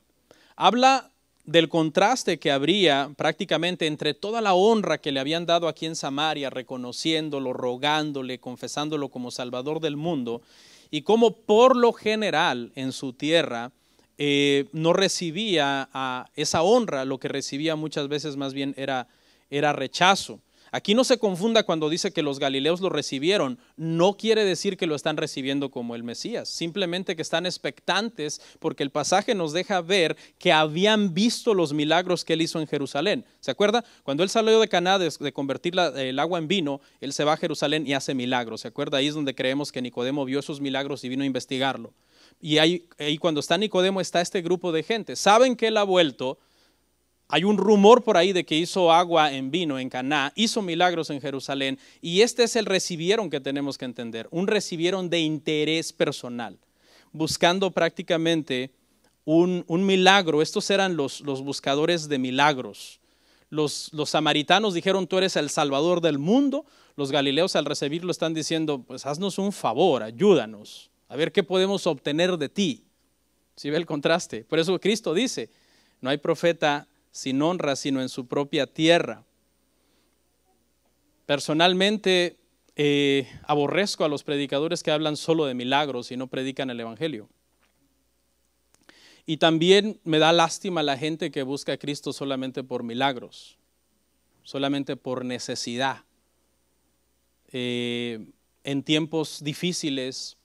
Habla del contraste que habría prácticamente entre toda la honra que le habían dado aquí en Samaria, reconociéndolo, rogándole, confesándolo como Salvador del mundo, y cómo por lo general en su tierra eh, no recibía esa honra, lo que recibía muchas veces más bien era, era rechazo. Aquí no se confunda cuando dice que los galileos lo recibieron. No quiere decir que lo están recibiendo como el Mesías, simplemente que están expectantes porque el pasaje nos deja ver que habían visto los milagros que él hizo en Jerusalén. ¿Se acuerda? Cuando él salió de Caná de, convertir el agua en vino, él se va a Jerusalén y hace milagros. ¿Se acuerda? Ahí es donde creemos que Nicodemo vio esos milagros y vino a investigarlo. Y ahí cuando está Nicodemo está este grupo de gente. Saben que él ha vuelto, hay un rumor por ahí de que hizo agua en vino en Caná, hizo milagros en Jerusalén y este es el recibieron que tenemos que entender, un recibieron de interés personal, buscando prácticamente un, milagro. Estos eran los, buscadores de milagros. Los, samaritanos dijeron, tú eres el salvador del mundo. Los galileos al recibirlo están diciendo, pues haznos un favor, ayúdanos, a ver qué podemos obtener de ti. Si ve el contraste. Por eso Cristo dice, no hay profeta sin honra, sino en su propia tierra. Personalmente, eh, aborrezco a los predicadores que hablan solo de milagros y no predican el Evangelio. Y también me da lástima la gente que busca a Cristo solamente por milagros, solamente por necesidad. Eh, en tiempos difíciles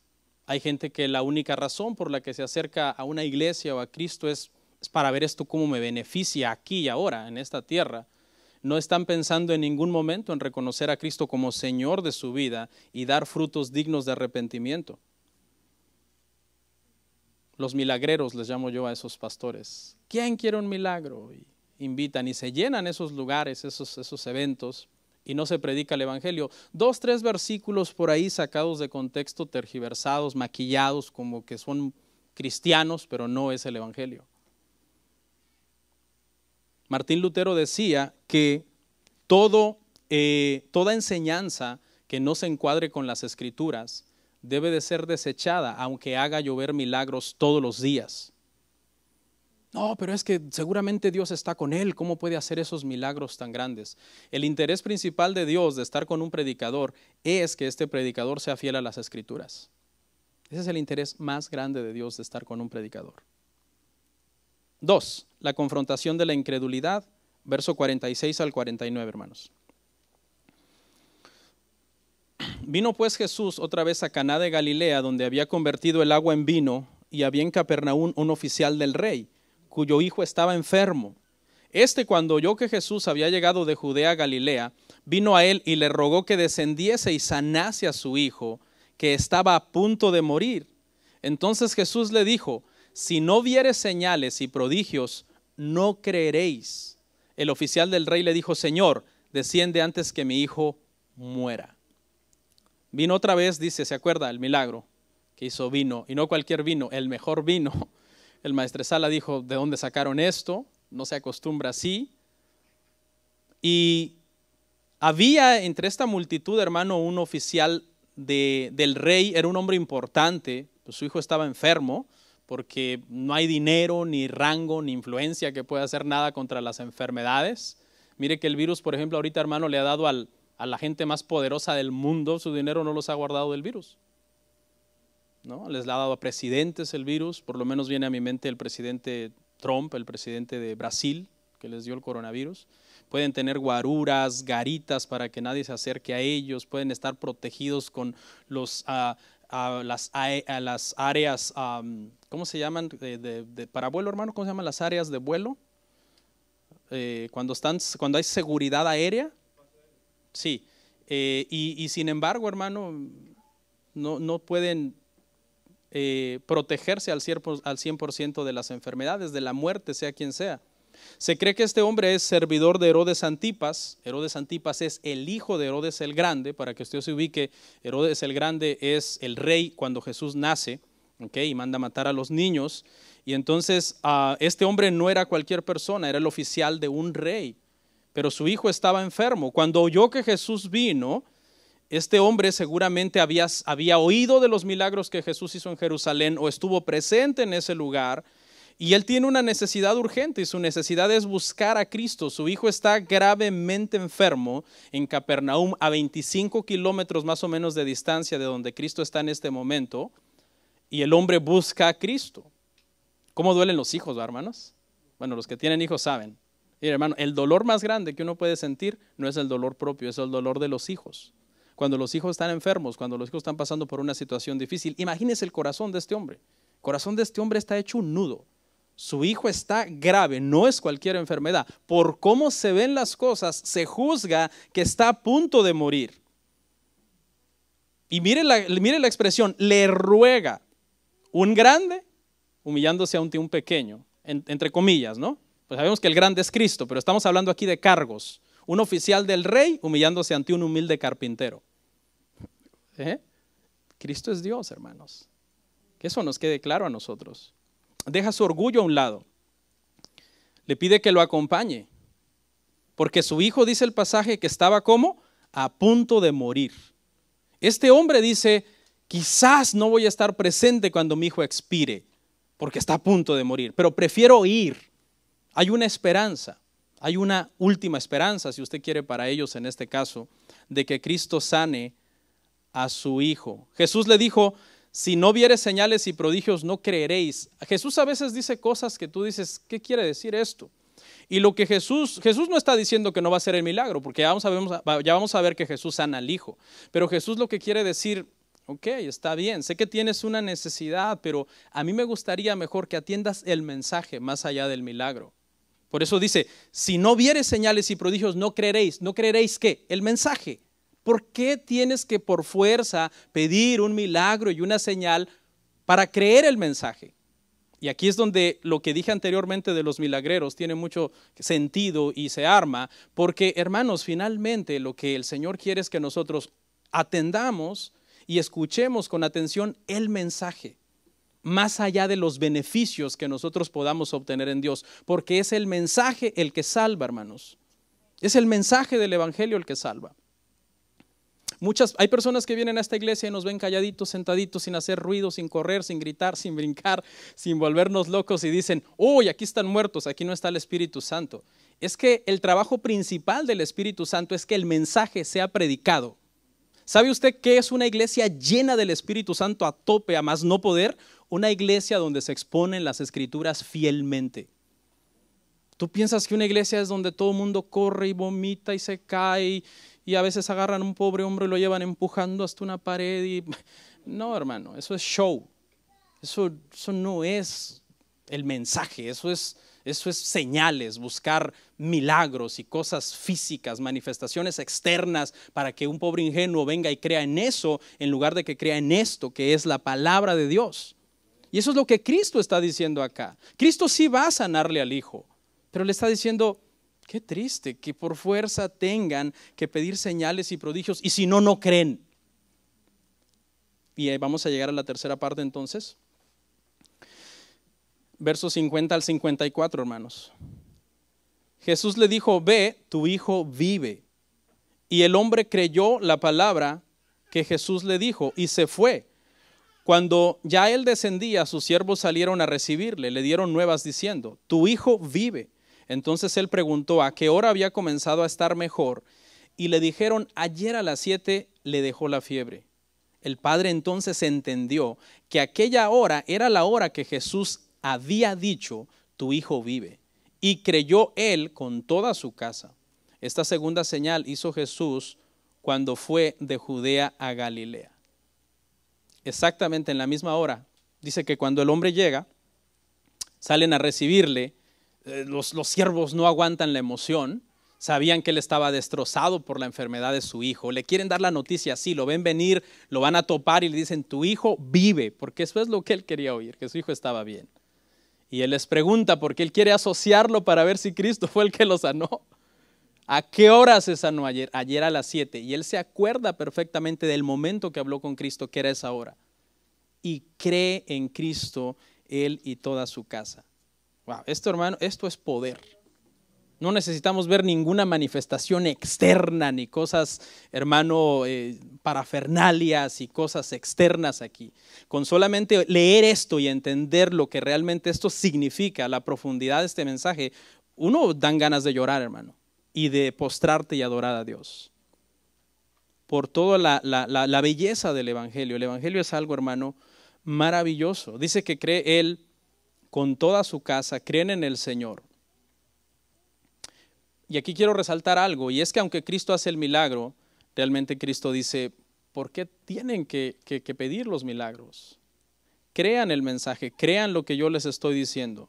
hay gente que la única razón por la que se acerca a una iglesia o a Cristo es para ver esto cómo me beneficia aquí y ahora, en esta tierra. No están pensando en ningún momento en reconocer a Cristo como Señor de su vida y dar frutos dignos de arrepentimiento. Los milagreros les llamo yo a esos pastores. ¿Quién quiere un milagro? Y invitan y se llenan esos lugares, esos, esos eventos, y no se predica el Evangelio. Dos, tres versículos por ahí sacados de contexto, tergiversados, maquillados, como que son cristianos, pero no es el Evangelio. Martín Lutero decía que todo, eh, toda enseñanza que no se encuadre con las escrituras debe de ser desechada, aunque haga llover milagros todos los días. No, pero es que seguramente Dios está con él. ¿Cómo puede hacer esos milagros tan grandes? El interés principal de Dios de estar con un predicador es que este predicador sea fiel a las escrituras. Ese es el interés más grande de Dios de estar con un predicador. Dos, la confrontación de la incredulidad, verso 46 al 49, hermanos. Vino pues Jesús otra vez a Caná de Galilea, donde había convertido el agua en vino, y había en Capernaum un oficial del rey, cuyo hijo estaba enfermo. Este, cuando oyó que Jesús había llegado de Judea a Galilea, vino a él y le rogó que descendiese y sanase a su hijo, que estaba a punto de morir. Entonces Jesús le dijo, si no vieres señales y prodigios, no creeréis. El oficial del rey le dijo, Señor, desciende antes que mi hijo muera. Vino otra vez, dice, ¿se acuerda? El milagro que hizo vino, y no cualquier vino, el mejor vino. El maestresala dijo, ¿de dónde sacaron esto? No se acostumbra así. Y había entre esta multitud, hermano, un oficial del rey, era un hombre importante, pues, su hijo estaba enfermo, porque no hay dinero, ni rango, ni influencia que pueda hacer nada contra las enfermedades. Mire que el virus, por ejemplo, ahorita hermano le ha dado a la gente más poderosa del mundo, su dinero no los ha guardado del virus. ¿No? Les ha dado a presidentes el virus, por lo menos viene a mi mente el presidente Trump, el presidente de Brasil, que les dio el coronavirus. Pueden tener guaruras, garitas para que nadie se acerque a ellos, pueden estar protegidos con los, ah, e, a las, áreas ¿cómo se llaman? para vuelo, hermano, ¿cómo se llaman las áreas de vuelo? Eh, cuando, están, cuando hay seguridad aérea. Sí. Eh, y, sin embargo, hermano, no, no pueden eh, protegerse al al 100 de las enfermedades, de la muerte, sea quien sea. Se cree que este hombre es servidor de Herodes Antipas. Herodes Antipas es el hijo de Herodes el Grande, para que usted se ubique. Herodes el Grande es el rey cuando Jesús nace y manda matar a los niños. Y entonces ah, este hombre no era cualquier persona, era el oficial de un rey, pero su hijo estaba enfermo. Cuando oyó que Jesús vino, este hombre seguramente había, había oído de los milagros que Jesús hizo en Jerusalén o estuvo presente en ese lugar. Y él tiene una necesidad urgente y su necesidad es buscar a Cristo. Su hijo está gravemente enfermo en Capernaum, a 25 kilómetros más o menos de distancia de donde Cristo está en este momento y el hombre busca a Cristo. ¿Cómo duelen los hijos, hermanos? Bueno, los que tienen hijos saben. hermano, el dolor más grande que uno puede sentir no es el dolor propio, es el dolor de los hijos. Cuando los hijos están enfermos, cuando los hijos están pasando por una situación difícil, imagínese el corazón de este hombre. El corazón de este hombre está hecho un nudo. Su hijo está grave, no es cualquier enfermedad. Por cómo se ven las cosas, se juzga que está a punto de morir. Y mire la, mire la expresión, le ruega un grande humillándose ante un pequeño, entre comillas, ¿no? Pues sabemos que el grande es Cristo, pero estamos hablando aquí de cargos. Un oficial del rey humillándose ante un humilde carpintero. ¿Eh? Cristo es Dios, hermanos. Que eso nos quede claro a nosotros. Deja su orgullo a un lado. Le pide que lo acompañe. Porque su hijo, dice el pasaje, que estaba como a punto de morir. Este hombre dice, Quizás no voy a estar presente cuando mi hijo expire, porque está a punto de morir, pero prefiero ir. Hay una esperanza, hay una última esperanza, si usted quiere, para ellos en este caso, de que Cristo sane a su hijo. Jesús le dijo, si no viere señales y prodigios, no creeréis. Jesús a veces dice cosas que tú dices, ¿qué quiere decir esto? Y lo que Jesús, Jesús no está diciendo que no va a ser el milagro, porque vamos, a ver, ya vamos a ver que Jesús sana al hijo. Pero Jesús lo que quiere decir Ok, está bien, sé que tienes una necesidad, pero a mí me gustaría mejor que atiendas el mensaje más allá del milagro. Por eso dice, si no vieres señales y prodigios, no creeréis. ¿No creeréis qué? El mensaje. ¿Por qué tienes que por fuerza pedir un milagro y una señal para creer el mensaje? Y aquí es donde lo que dije anteriormente de los milagreros tiene mucho sentido y se arma, porque hermanos, finalmente lo que el Señor quiere es que nosotros atendamos y escuchemos con atención el mensaje, más allá de los beneficios que nosotros podamos obtener en Dios, porque es el mensaje el que salva, hermanos. Es el mensaje del Evangelio el que salva. Muchas, hay personas que vienen a esta iglesia y nos ven calladitos, sentaditos, sin hacer ruido, sin correr, sin gritar, sin brincar, sin volvernos locos y dicen, uy, aquí están muertos, aquí no está el Espíritu Santo. Es que el trabajo principal del Espíritu Santo es que el mensaje sea predicado. ¿Sabe usted qué es una iglesia llena del Espíritu Santo a tope, a más no poder? Una iglesia donde se exponen las escrituras fielmente. Tú piensas que una iglesia es donde todo el mundo corre y vomita y se cae y a veces agarran un pobre hombre y lo llevan empujando hasta una pared. Y... No, hermano, eso es show. eso no es el mensaje, eso es eso es señales, buscar milagros y cosas físicas, manifestaciones externas para que un pobre ingenuo venga y crea en eso en lugar de que crea en esto que es la palabra de Dios. Y eso es lo que Cristo está diciendo acá. Cristo sí va a sanarle al hijo, pero le está diciendo, qué triste que por fuerza tengan que pedir señales y prodigios y si no, no creen. Y vamos a llegar a la tercera parte entonces versos 50 al 54, hermanos. Jesús le dijo, ve, tu hijo vive. Y el hombre creyó la palabra que Jesús le dijo y se fue. Cuando ya él descendía, sus siervos salieron a recibirle, le dieron nuevas diciendo, tu hijo vive. Entonces él preguntó a qué hora había comenzado a estar mejor y le dijeron, ayer a las siete le dejó la fiebre. El padre entonces entendió que aquella hora era la hora que Jesús había dicho, tu hijo vive. Y creyó él con toda su casa. Esta segunda señal hizo Jesús cuando fue de Judea a Galilea. Exactamente en la misma hora. Dice que cuando el hombre llega, salen a recibirle, eh, los, los siervos no aguantan la emoción, sabían que él estaba destrozado por la enfermedad de su hijo, le quieren dar la noticia, así, lo ven venir, lo van a topar y le dicen, tu hijo vive, porque eso es lo que él quería oír, que su hijo estaba bien. Y él les pregunta porque él quiere asociarlo para ver si Cristo fue el que lo sanó. ¿A qué hora se sanó ayer? Ayer a las 7. Y él se acuerda perfectamente del momento que habló con Cristo, que era esa hora. Y cree en Cristo él y toda su casa. Wow, esto hermano, esto es poder. No necesitamos ver ninguna manifestación externa ni cosas, hermano, eh, parafernalias y cosas externas aquí. Con solamente leer esto y entender lo que realmente esto significa, la profundidad de este mensaje, uno dan ganas de llorar, hermano, y de postrarte y adorar a Dios. Por toda la, la belleza del Evangelio. El Evangelio es algo, hermano, maravilloso. Dice que cree Él con toda su casa, creen en el Señor y aquí quiero resaltar algo, y es que aunque Cristo hace el milagro, realmente Cristo dice, ¿por qué tienen que, que, pedir los milagros? Crean el mensaje, crean lo que yo les estoy diciendo.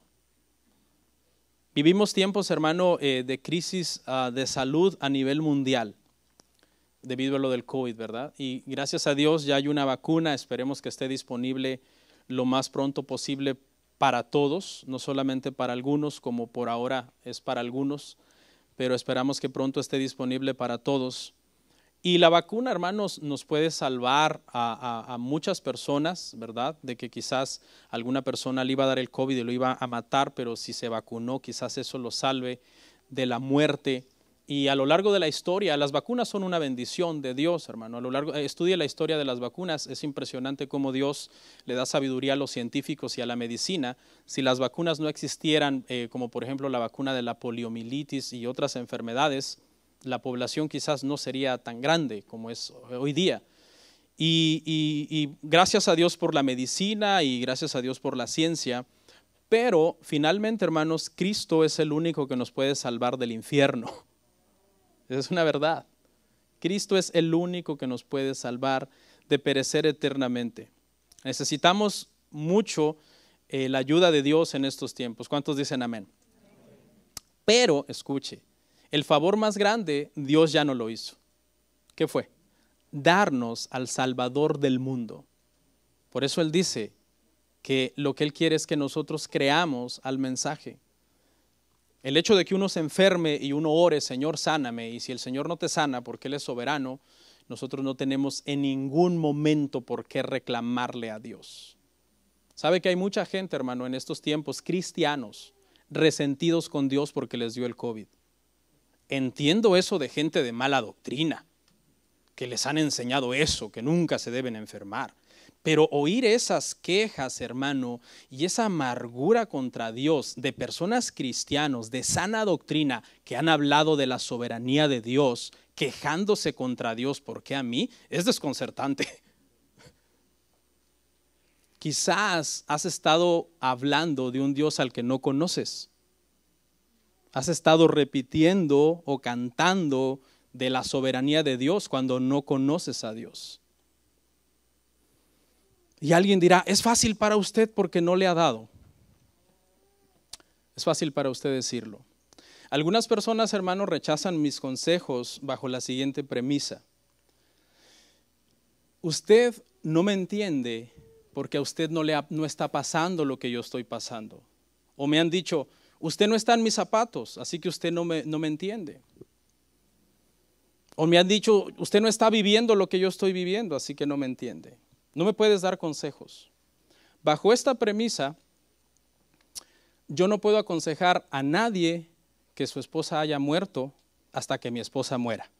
Vivimos tiempos, hermano, eh, de crisis ah, de salud a nivel mundial debido a lo del COVID, ¿verdad? Y gracias a Dios ya hay una vacuna, esperemos que esté disponible lo más pronto posible para todos, no solamente para algunos, como por ahora es para algunos pero esperamos que pronto esté disponible para todos. Y la vacuna, hermanos, nos puede salvar a, muchas personas, ¿verdad? De que quizás alguna persona le iba a dar el COVID y lo iba a matar, pero si se vacunó, quizás eso lo salve de la muerte. Y a lo largo de la historia, las vacunas son una bendición de Dios, hermano. A lo largo, eh, estudia la historia de las vacunas. Es impresionante cómo Dios le da sabiduría a los científicos y a la medicina. Si las vacunas no existieran, eh, como por ejemplo la vacuna de la poliomielitis y otras enfermedades, la población quizás no sería tan grande como es hoy día. y gracias a Dios por la medicina y gracias a Dios por la ciencia. Pero finalmente, hermanos, Cristo es el único que nos puede salvar del infierno. Es una verdad. Cristo es el único que nos puede salvar de perecer eternamente. Necesitamos mucho eh, la ayuda de Dios en estos tiempos. ¿Cuántos dicen amén? Pero, escuche, el favor más grande Dios ya no lo hizo. ¿Qué fue? Darnos al Salvador del mundo. Por eso Él dice que lo que Él quiere es que nosotros creamos al mensaje. El hecho de que uno se enferme y uno ore, Señor, sáname, y si el Señor no te sana porque Él es soberano, nosotros no tenemos en ningún momento por qué reclamarle a Dios. Sabe que hay mucha gente, hermano, en estos tiempos, cristianos, resentidos con Dios porque les dio el COVID. Entiendo eso de gente de mala doctrina, que les han enseñado eso, que nunca se deben enfermar. Pero oír esas quejas, hermano, y esa amargura contra Dios de personas cristianos de sana doctrina que han hablado de la soberanía de Dios, quejándose contra Dios, ¿por qué a mí? Es desconcertante. Quizás has estado hablando de un Dios al que no conoces. Has estado repitiendo o cantando de la soberanía de Dios cuando no conoces a Dios. Y alguien dirá, es fácil para usted porque no le ha dado. Es fácil para usted decirlo. Algunas personas, hermanos, rechazan mis consejos bajo la siguiente premisa. Usted no me entiende porque a usted no, le está pasando lo que yo estoy pasando. O me han dicho, usted no está en mis zapatos, así que usted no me entiende. O me han dicho, usted no está viviendo lo que yo estoy viviendo, así que no me entiende. No me puedes dar consejos. Bajo esta premisa, yo no puedo aconsejar a nadie que su esposa haya muerto hasta que mi esposa muera.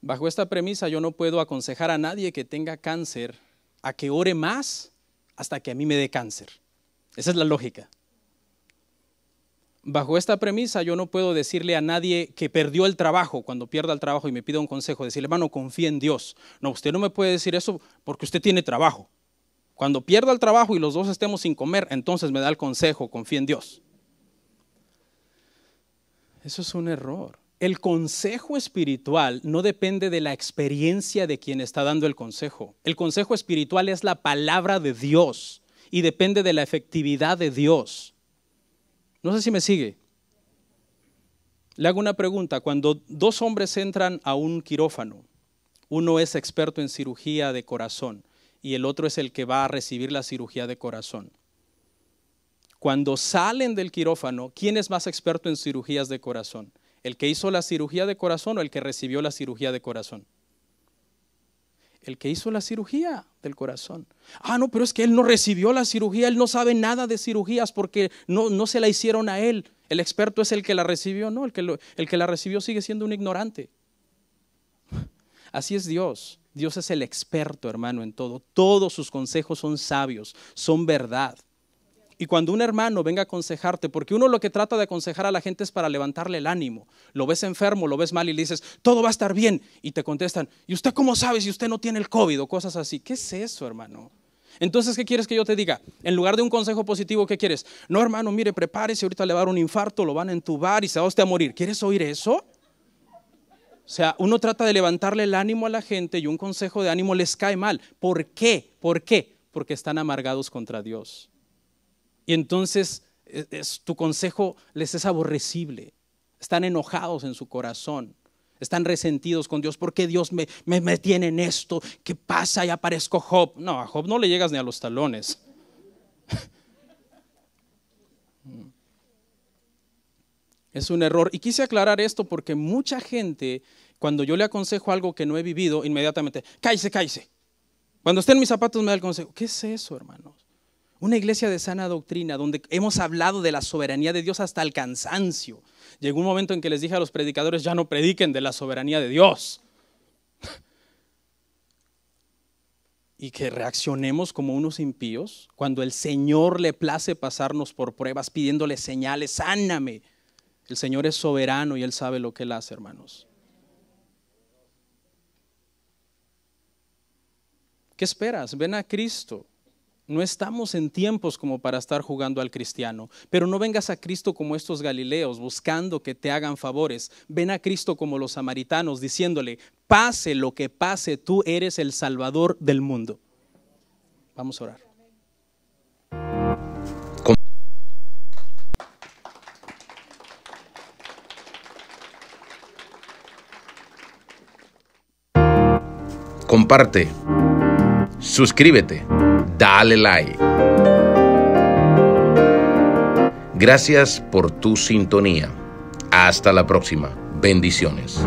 Bajo esta premisa yo no puedo aconsejar a nadie que tenga cáncer a que ore más hasta que a mí me dé cáncer. Esa es la lógica. Bajo esta premisa yo no puedo decirle a nadie que perdió el trabajo, cuando pierda el trabajo y me pida un consejo, decirle, hermano, confíe en Dios. No, usted no me puede decir eso porque usted tiene trabajo. Cuando pierda el trabajo y los dos estemos sin comer, entonces me da el consejo, confíe en Dios. Eso es un error. El consejo espiritual no depende de la experiencia de quien está dando el consejo. El consejo espiritual es la palabra de Dios y depende de la efectividad de Dios. No sé si me sigue. Le hago una pregunta. Cuando dos hombres entran a un quirófano, uno es experto en cirugía de corazón y el otro es el que va a recibir la cirugía de corazón. Cuando salen del quirófano, ¿quién es más experto en cirugías de corazón? ¿El que hizo la cirugía de corazón o el que recibió la cirugía de corazón? el que hizo la cirugía del corazón. Ah, no, pero es que él no recibió la cirugía, él no sabe nada de cirugías porque no, no se la hicieron a él. El experto es el que la recibió, no, el que, el que la recibió sigue siendo un ignorante. Así es Dios. Dios es el experto, hermano, en todo. Todos sus consejos son sabios, son verdad. Y cuando un hermano venga a aconsejarte, porque uno lo que trata de aconsejar a la gente es para levantarle el ánimo. Lo ves enfermo, lo ves mal y le dices, todo va a estar bien. Y te contestan, ¿y usted cómo sabe si usted no tiene el COVID o cosas así? ¿Qué es eso, hermano? Entonces, ¿qué quieres que yo te diga? En lugar de un consejo positivo, ¿qué quieres? No, hermano, mire, prepárese, ahorita le va a dar un infarto, lo van a entubar y se va usted a morir. ¿Quieres oír eso? O sea, uno trata de levantarle el ánimo a la gente y un consejo de ánimo les cae mal. ¿Por qué? ¿Por qué? Porque están amargados contra Dios. Y entonces e, tu consejo les es aborrecible. Están enojados en su corazón. Están resentidos con Dios. ¿Por qué Dios me, tiene en esto? ¿Qué pasa? Y aparezco Job. No, a Job no le llegas ni a los talones. Es un error. Y quise aclarar esto porque mucha gente, cuando yo le aconsejo algo que no he vivido, inmediatamente, cállese, cállese. Cuando esté en mis zapatos me da el consejo. ¿Qué es eso, hermanos? Una iglesia de sana doctrina, donde hemos hablado de la soberanía de Dios hasta el cansancio. Llegó un momento en que les dije a los predicadores, ya no prediquen de la soberanía de Dios. y que reaccionemos como unos impíos cuando el Señor le place pasarnos por pruebas pidiéndole señales, sáname. El Señor es soberano y Él sabe lo que Él hace, hermanos. ¿Qué esperas? Ven a Cristo no estamos en tiempos como para estar jugando al cristiano, pero no vengas a Cristo como estos Galileos buscando que te hagan favores. Ven a Cristo como los samaritanos diciéndole, pase lo que pase, tú eres el Salvador del mundo. Vamos a orar. Comparte. Suscríbete dale like. Gracias por tu sintonía. Hasta la próxima. Bendiciones.